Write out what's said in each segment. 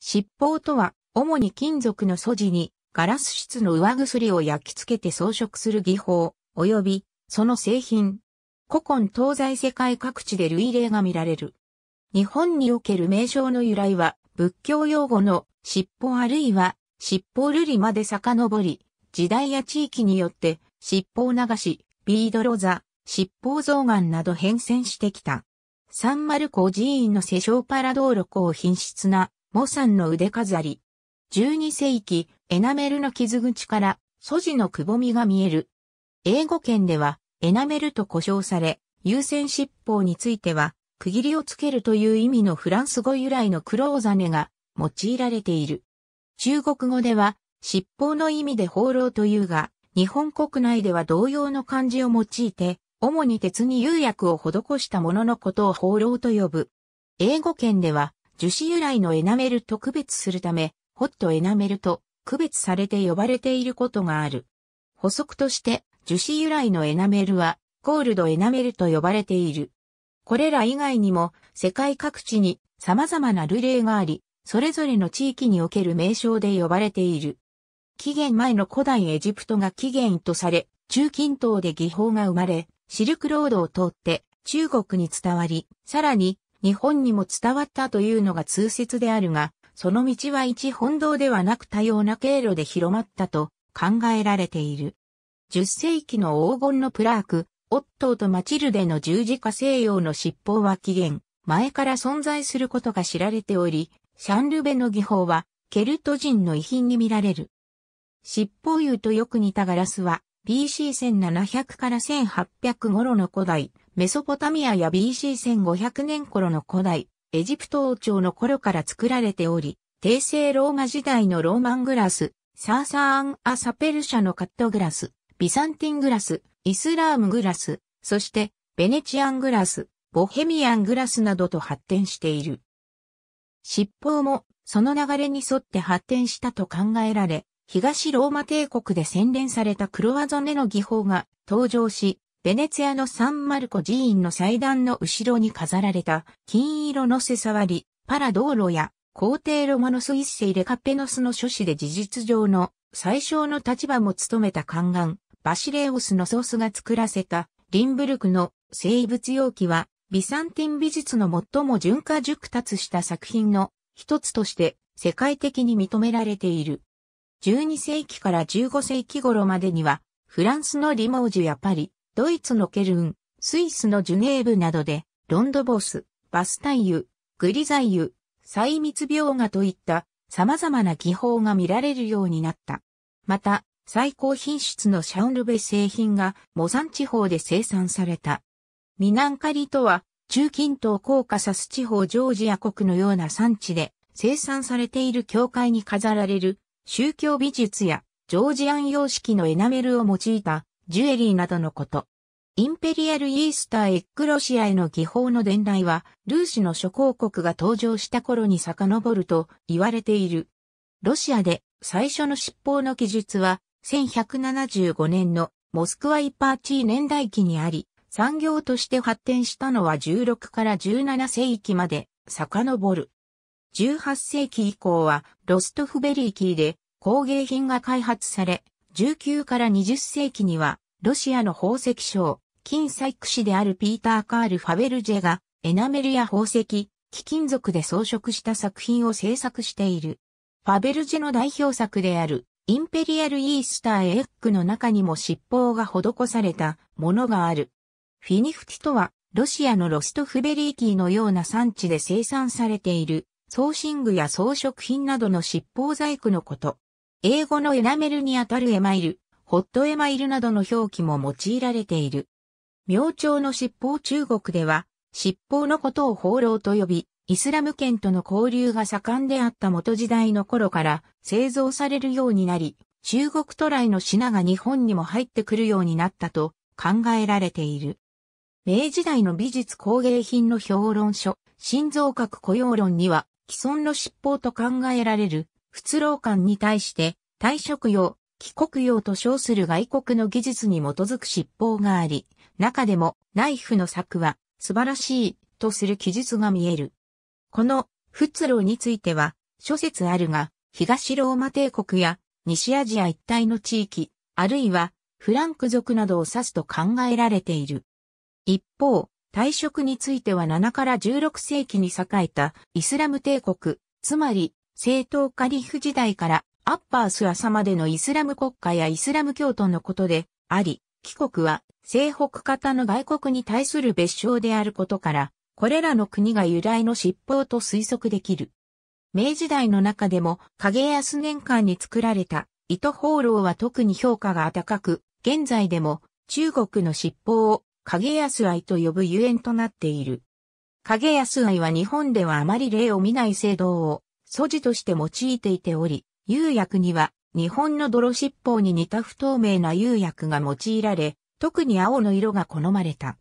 七法とは、主に金属の素地にガラス質の上薬を焼き付けて装飾する技法、及びその製品。古今東西世界各地で類例が見られる。日本における名称の由来は、仏教用語の七法あるいは七法瑠璃まで遡り、時代や地域によって七法流し、ビードロザ、七法象眼など変遷してきた。サンマルコ寺院の世相パラドーロを品質なモさんの腕飾り。12世紀、エナメルの傷口から、素地のくぼみが見える。英語圏では、エナメルと呼称され、優先執法については、区切りをつけるという意味のフランス語由来のクローザネが用いられている。中国語では、執法の意味で放浪というが、日本国内では同様の漢字を用いて、主に鉄に釉薬を施したもののことを放浪と呼ぶ。英語圏では、樹脂由来のエナメルと区別するため、ホットエナメルと区別されて呼ばれていることがある。補足として、樹脂由来のエナメルは、ゴールドエナメルと呼ばれている。これら以外にも、世界各地に様々な類例があり、それぞれの地域における名称で呼ばれている。紀元前の古代エジプトが起源とされ、中近東で技法が生まれ、シルクロードを通って中国に伝わり、さらに日本にも伝わったというのが通説であるが、その道は一本道ではなく多様な経路で広まったと考えられている。10世紀の黄金のプラーク、オットーとマチルデの十字架西洋の執法は起源、前から存在することが知られており、シャンルベの技法はケルト人の遺品に見られる。執法油とよく似たガラスは BC1700 から1800頃の古代メソポタミアや BC1500 年頃の古代、エジプト王朝の頃から作られており、帝政ローマ時代のローマングラス、サーサーン・アサペルシャのカットグラス、ビサンティングラス、イスラームグラス、そしてベネチアングラス、ボヘミアングラスなどと発展している。七宝もその流れに沿って発展したと考えられ、東ローマ帝国で洗練された黒技根の技法が登場し、ベネツィアのサンマルコ寺院の祭壇の後ろに飾られた金色の背触り、パラ道路や皇帝ロマノス一世レカペノスの書士で事実上の最小の立場も務めた宦官、バシレオスのソースが作らせたリンブルクの生物容器は、ビサンティン美術の最も純化熟達した作品の一つとして世界的に認められている。12世紀から15世紀頃までには、フランスのリモージュやパリ、ドイツのケルン、スイスのジュネーブなどで、ロンドボス、バスタイユ、グリザイユ、細密描画といった様々な技法が見られるようになった。また、最高品質のシャウンルベ製品がモサン地方で生産された。ミナンカリとは、中近東コーカサス地方ジョージア国のような産地で生産されている教会に飾られる宗教美術やジョージアン様式のエナメルを用いたジュエリーなどのこと。インペリアルイースターエッグロシアへの技法の伝来は、ルーシの諸公国が登場した頃に遡ると言われている。ロシアで最初の執法の記述は、1175年のモスクワイパーチー年代記にあり、産業として発展したのは16から17世紀まで遡る。18世紀以降はロストフベリーキーで工芸品が開発され、19から20世紀には、ロシアの宝石商、金細工師であるピーター・カール・ファベルジェが、エナメルや宝石、貴金属で装飾した作品を制作している。ファベルジェの代表作である、インペリアル・イースター・エッグの中にも尻尾が施されたものがある。フィニフティとは、ロシアのロストフベリーキーのような産地で生産されている、装身具や装飾品などの尻尾細工のこと。英語のエナメルにあたるエマイル、ホットエマイルなどの表記も用いられている。明朝の尻尾中国では、尻尾のことを放浪と呼び、イスラム圏との交流が盛んであった元時代の頃から製造されるようになり、中国渡来の品が日本にも入ってくるようになったと考えられている。明時代の美術工芸品の評論書、心臓学雇用論には、既存の尻尾と考えられる仏老館に対して、退職用、帰国用と称する外国の技術に基づく執法があり、中でもナイフの作は素晴らしいとする記述が見える。この仏老については諸説あるが、東ローマ帝国や西アジア一帯の地域、あるいはフランク族などを指すと考えられている。一方、退職については7から16世紀に栄えたイスラム帝国、つまり正統カリフ時代からアッパース朝までのイスラム国家やイスラム教徒のことであり、帰国は西北方の外国に対する別称であることから、これらの国が由来の執法と推測できる。明時代の中でも影安年間に作られた糸放浪は特に評価が高く、現在でも中国の執法を影安愛と呼ぶゆえんとなっている。影安愛は日本ではあまり例を見ない制度を素地として用いていており、釉薬には日本の泥七宝に似た不透明な釉薬が用いられ、特に青の色が好まれた。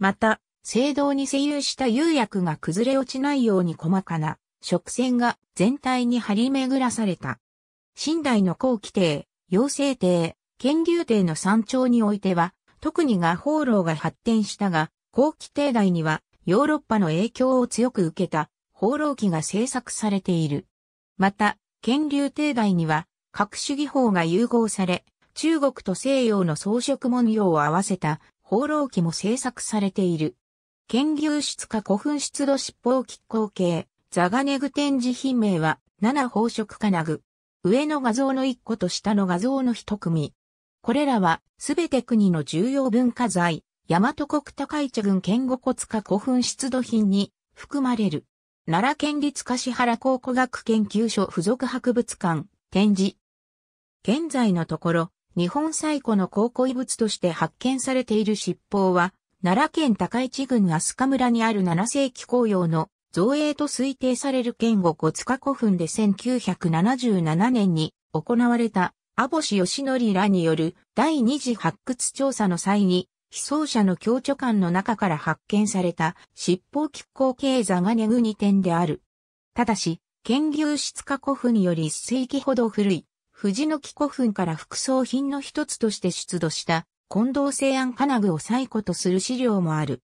また、青銅に製油した釉薬が崩れ落ちないように細かな食線が全体に張り巡らされた。新代の後期帝、陽性帝、剣牛帝の山頂においては、特に画法楼が発展したが、後期帝代にはヨーロッパの影響を強く受けた放浪記が制作されている。また、建立帝大には、各種技法が融合され、中国と西洋の装飾文様を合わせた放浪記も制作されている。剣牛室か古墳出土七宝亀光系、ザガネグ展示品名は、七宝飾金具。上の画像の一個と下の画像の一組。これらは、すべて国の重要文化財、大和国高市郡県五骨か古墳出土品に含まれる。奈良県立柏原考古学研究所附属博物館、展示。現在のところ、日本最古の考古遺物として発見されている尻尾は、奈良県高市郡飛鳥村にある7世紀紅葉の造営と推定される県後五塚古墳で1977年に行われた、網星義則らによる第二次発掘調査の際に被装者の強著館の中から発見された尻尾亀甲経済がネグニ点である。ただし、研究室化古墳より一世紀ほど古い、藤の木古墳から副葬品の一つとして出土した近藤西安金具を最古とする資料もある。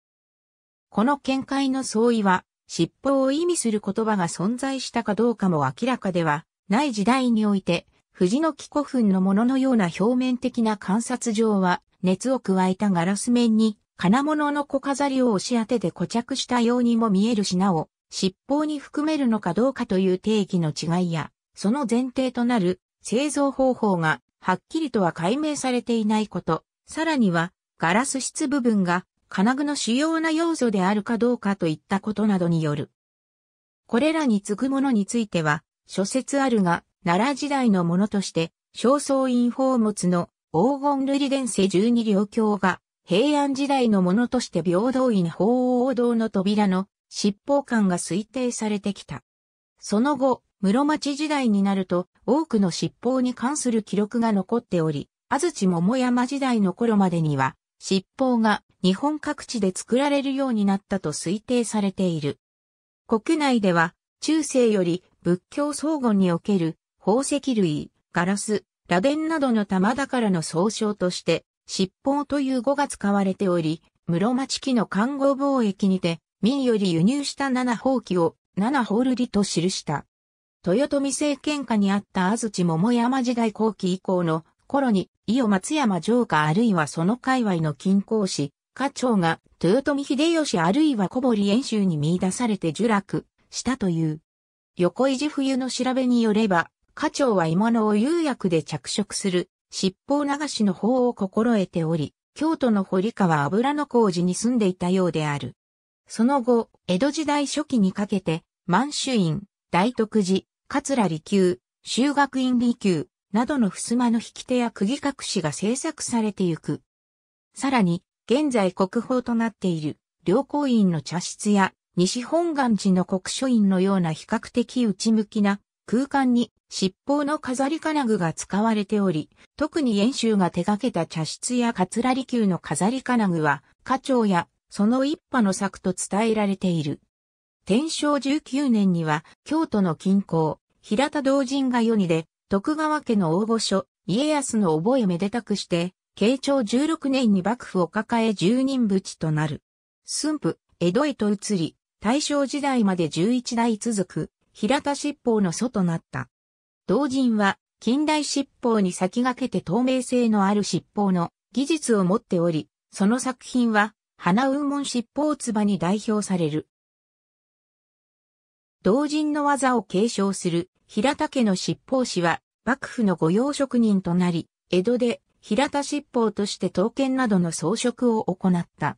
この見解の相違は、尻尾を意味する言葉が存在したかどうかも明らかではない時代において、藤の木古墳のもののような表面的な観察上は熱を加えたガラス面に金物の小飾りを押し当てて固着したようにも見える品を、尻尾に含めるのかどうかという定義の違いや、その前提となる製造方法がはっきりとは解明されていないこと、さらにはガラス質部分が金具の主要な要素であるかどうかといったことなどによる。これらにつくものについては、諸説あるが、奈良時代のものとして、正倉院宝物の黄金類伝世十二両教が、平安時代のものとして平等院法王堂の扉の執法官が推定されてきた。その後、室町時代になると多くの執法に関する記録が残っており、安土桃山時代の頃までには、執法が日本各地で作られるようになったと推定されている。国内では、中世より仏教相互における宝石類、ガラス、螺鈿などの玉だからの総称として、七宝という語が使われており、室町期の看護貿易にて、民より輸入した七宝器を七宝瑠と記した。豊臣政権下にあった安土桃山時代後期以降の頃に、伊予松山城下あるいはその界隈の近郊市、家長が豊臣秀吉あるいは小堀遠州に見出されて受落したという。横井寺冬の調べによれば、家長は鋳物を釉薬で着色する、七宝流しの法を心得ており、京都の堀川油の工事に住んでいたようである。その後、江戸時代初期にかけて、満州院、大徳寺、桂離宮、修学院離宮、などの襖の引き手や釘隠しが制作されてゆく。さらに、現在国宝となっている、良光院の茶室や、西本願寺の国書院のような比較的内向きな空間に七宝の飾り金具が使われており、特に遠州が手掛けた茶室や桂離宮の飾り金具は、家長やその一派の作と伝えられている。天正19年には、京都の近郊、平田道人が世にで、徳川家の大御所、家康の覚えめでたくして、慶長16年に幕府を抱え十人淵となる。駿府、江戸へと移り、大正時代まで11代続く、平田七宝の祖となった。同人は近代七宝に先駆けて透明性のある七宝の技術を持っており、その作品は花雲門七宝唾に代表される。同人の技を継承する平田家の七宝師は幕府の御用職人となり、江戸で平田七宝として刀剣などの装飾を行った。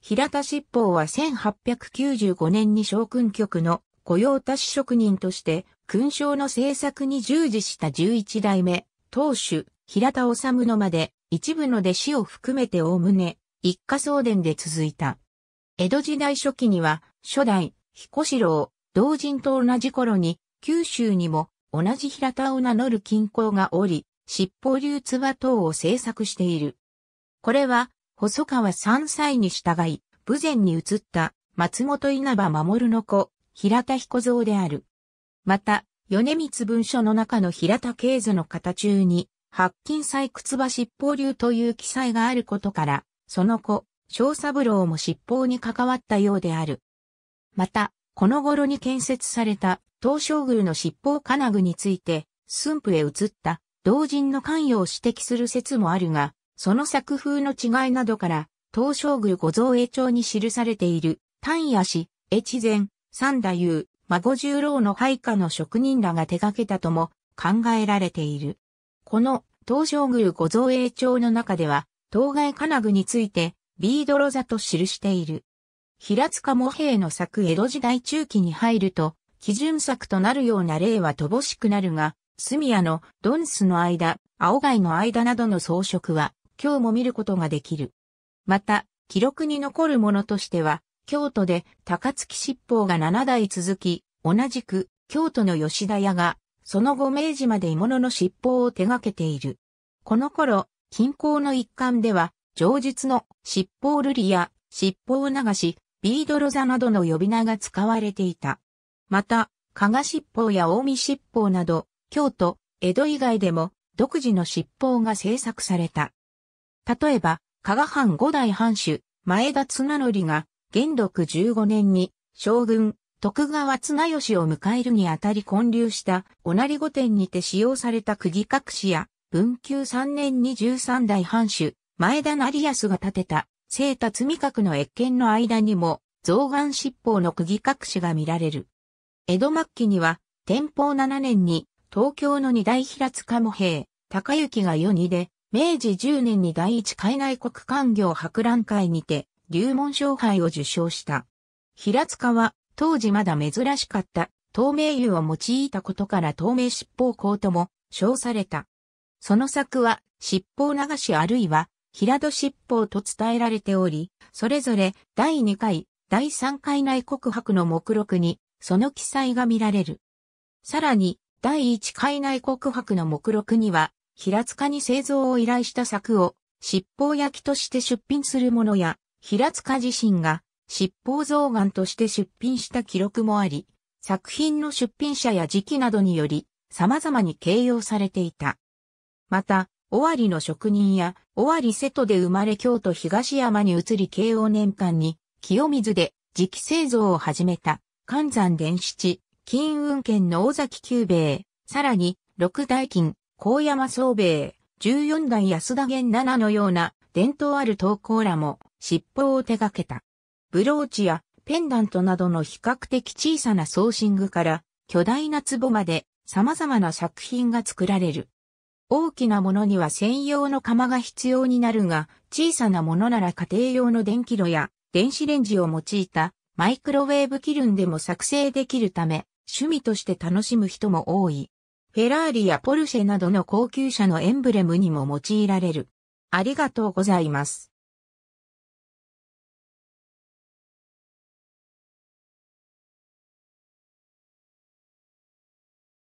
平田七宝は1895年に将軍局の雇用達職人として勲章の制作に従事した11代目、当主、平田治のまで一部の弟子を含めておおむね一家総伝で続いた。江戸時代初期には初代、彦四郎、同人と同じ頃に九州にも同じ平田を名乗る金庫がおり、七宝流つば等を制作している。これは、細川三歳に従い、武前に移った松本稲葉守の子、平田彦蔵である。また、米光文書の中の平田啓図の形中に、白金採掘場七宝流という記載があることから、その後、小三郎も七宝に関わったようである。また、この頃に建設された東照宮の七宝金具について、駿府へ移った同人の関与を指摘する説もあるが、その作風の違いなどから、東照宮五蔵絵帳に記されている、丹野氏、越前、三太夫、孫十郎の配下の職人らが手掛けたとも考えられている。この東照宮五造営帳の中では、当該金具について、ビードロザと記している。平塚茂平の作江戸時代中期に入ると、基準作となるような例は乏しくなるが、住屋のドンスの間、青貝の間などの装飾は、今日も見ることができる。また、記録に残るものとしては、京都で高槻七宝が7代続き、同じく京都の吉田屋が、その後明治まで鋳物の七宝を手掛けている。この頃、近郊の一環では、上述の七宝瑠璃や七宝流し、ビードロザなどの呼び名が使われていた。また、加賀七宝や大見七宝など、京都、江戸以外でも独自の七宝が制作された。例えば、加賀藩五代藩主、前田綱則が元禄15年に将軍徳川綱吉を迎えるにあたり建立したおなり御殿にて使用された釘隠しや文久3年に13代藩主前田成康が建てた聖達味閣の越見の間にも造眼七宝の釘隠しが見られる。江戸末期には天保7年に東京の二大平塚模兵、高行が世にで、明治10年に第一海内国官業博覧会にて、龍門賞杯を受賞した。平塚は、当時まだ珍しかった、透明油を用いたことから透明七宝孔とも称された。その作は、七宝流しあるいは、平戸七宝と伝えられており、それぞれ第2回、第3回内告白の目録に、その記載が見られる。さらに、第1回内告白の目録には、平塚に製造を依頼した作を、七宝焼きとして出品するものや、平塚自身が執法増岩として出品した記録もあり、作品の出品者や時期などにより様々に形容されていた。また、尾張の職人や尾張瀬戸で生まれ京都東山に移り慶応年間に清水で磁気製造を始めた関山伝七、金運県の尾崎久兵衛、さらに六大金、高山総兵衛、十四代安田源七のような伝統ある投稿らも尻尾を手掛けた。ブローチやペンダントなどの比較的小さなソーシングから巨大な壺まで様々な作品が作られる。大きなものには専用の釜が必要になるが、小さなものなら家庭用の電気炉や電子レンジを用いたマイクロウェーブキルンでも作成できるため、趣味として楽しむ人も多い。フェラーリやポルシェなどの高級車のエンブレムにも用いられる。ありがとうございます。